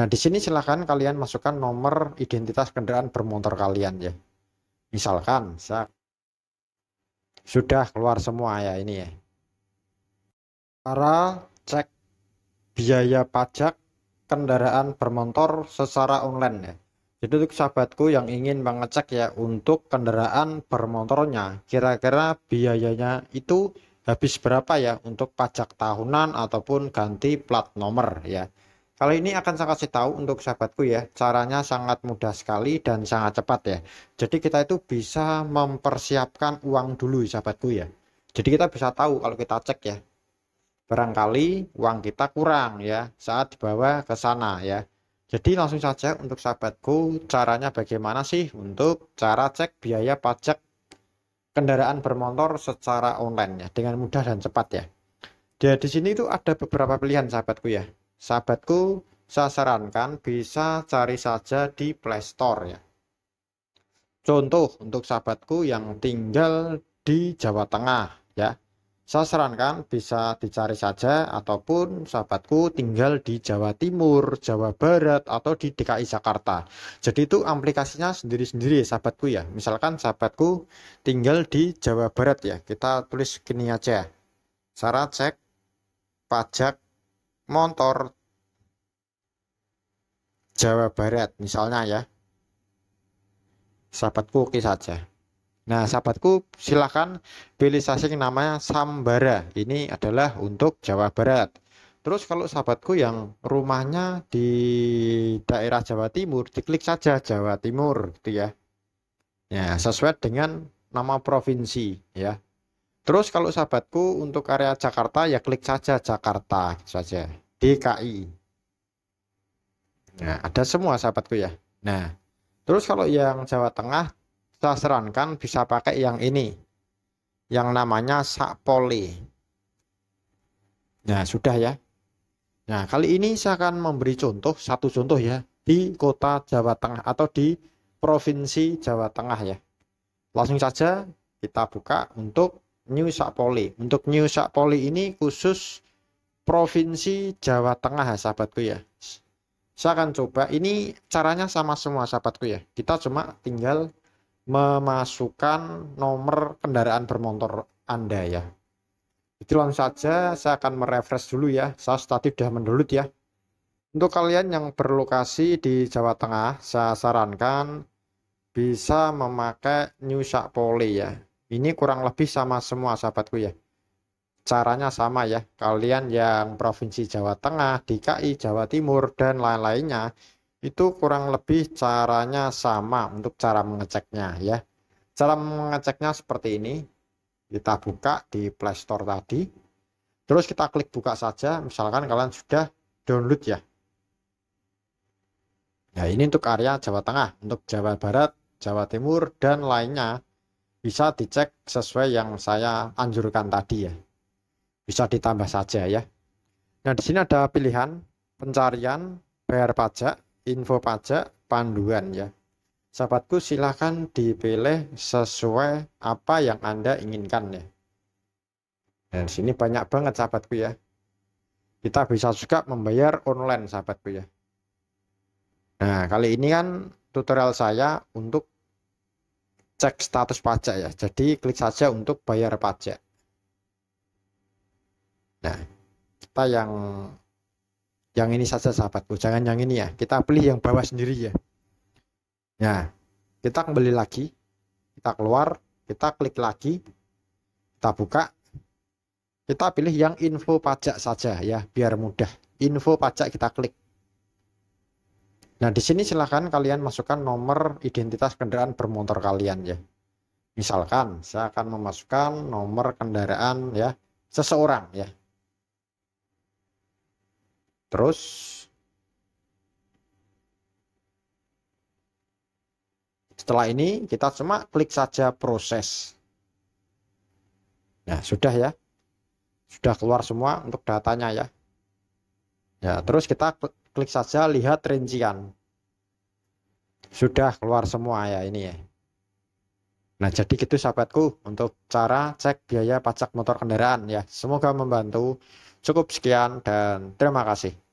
Nah, di sini silahkan kalian masukkan nomor identitas kendaraan bermotor kalian ya. Misalkan saya sudah keluar semua ya ini ya. Cara cek biaya pajak kendaraan bermotor secara online ya. Jadi untuk sahabatku yang ingin mengecek ya untuk kendaraan bermotornya, kira-kira biayanya itu habis berapa ya untuk pajak tahunan ataupun ganti plat nomor ya. Kalau ini akan saya kasih tahu untuk sahabatku ya, caranya sangat mudah sekali dan sangat cepat ya. Jadi kita itu bisa mempersiapkan uang dulu sahabatku ya. Jadi kita bisa tahu kalau kita cek ya. Barangkali uang kita kurang ya saat dibawa ke sana ya. Jadi langsung saja untuk sahabatku caranya bagaimana sih untuk cara cek biaya pajak kendaraan bermotor secara online ya dengan mudah dan cepat ya. Jadi di sini itu ada beberapa pilihan sahabatku ya sahabatku saya sarankan bisa cari saja di Play Store ya. Contoh untuk sahabatku yang tinggal di Jawa Tengah ya. Saya sarankan bisa dicari saja ataupun sahabatku tinggal di Jawa Timur, Jawa Barat atau di DKI Jakarta. Jadi itu aplikasinya sendiri-sendiri sahabatku ya. Misalkan sahabatku tinggal di Jawa Barat ya. Kita tulis gini aja. Cara cek pajak motor Jawa Barat misalnya ya sahabatku oke saja nah sahabatku silahkan pilih sasing namanya Sambara ini adalah untuk Jawa Barat terus kalau sahabatku yang rumahnya di daerah Jawa Timur diklik saja Jawa Timur gitu ya ya sesuai dengan nama provinsi ya Terus kalau sahabatku untuk area Jakarta ya klik saja Jakarta gitu saja DKI. Nah, ada semua sahabatku ya. Nah, terus kalau yang Jawa Tengah saya sarankan bisa pakai yang ini. Yang namanya Sakpoli. Nah, sudah ya. Nah, kali ini saya akan memberi contoh satu contoh ya di kota Jawa Tengah atau di provinsi Jawa Tengah ya. Langsung saja kita buka untuk New Sapoli. Untuk New Sapoli ini khusus provinsi Jawa Tengah ya sahabatku ya. Saya akan coba ini caranya sama semua sahabatku ya. Kita cuma tinggal memasukkan nomor kendaraan bermotor Anda ya. Itu langsung saja saya akan merefresh dulu ya. Saya statif sudah mendulut ya. Untuk kalian yang berlokasi di Jawa Tengah, saya sarankan bisa memakai New Sapoli ya ini kurang lebih sama semua sahabatku ya. Caranya sama ya. Kalian yang provinsi Jawa Tengah, DKI, Jawa Timur, dan lain-lainnya itu kurang lebih caranya sama untuk cara mengeceknya ya. Cara mengeceknya seperti ini. Kita buka di Play Store tadi. Terus kita klik buka saja. Misalkan kalian sudah download ya. Nah, ini untuk area Jawa Tengah, untuk Jawa Barat, Jawa Timur, dan lainnya bisa dicek sesuai yang saya anjurkan tadi ya. Bisa ditambah saja ya. Nah, di sini ada pilihan pencarian, bayar pajak, info pajak, panduan ya. Sahabatku silahkan dipilih sesuai apa yang Anda inginkan ya. Dan sini banyak banget sahabatku ya. Kita bisa juga membayar online sahabatku ya. Nah, kali ini kan tutorial saya untuk cek status pajak ya. Jadi klik saja untuk bayar pajak. Nah, kita yang yang ini saja sahabatku, jangan yang ini ya. Kita pilih yang bawah sendiri ya. Nah, kita kembali lagi, kita keluar, kita klik lagi, kita buka, kita pilih yang info pajak saja ya, biar mudah. Info pajak kita klik. Nah, di sini silahkan kalian masukkan nomor identitas kendaraan bermotor kalian ya. Misalkan saya akan memasukkan nomor kendaraan ya seseorang ya. Terus setelah ini kita cuma klik saja proses. Nah, sudah ya. Sudah keluar semua untuk datanya ya. Ya, terus kita klik saja lihat rincian. Sudah keluar semua ya ini ya. Nah, jadi gitu sahabatku untuk cara cek biaya pajak motor kendaraan ya. Semoga membantu. Cukup sekian dan terima kasih.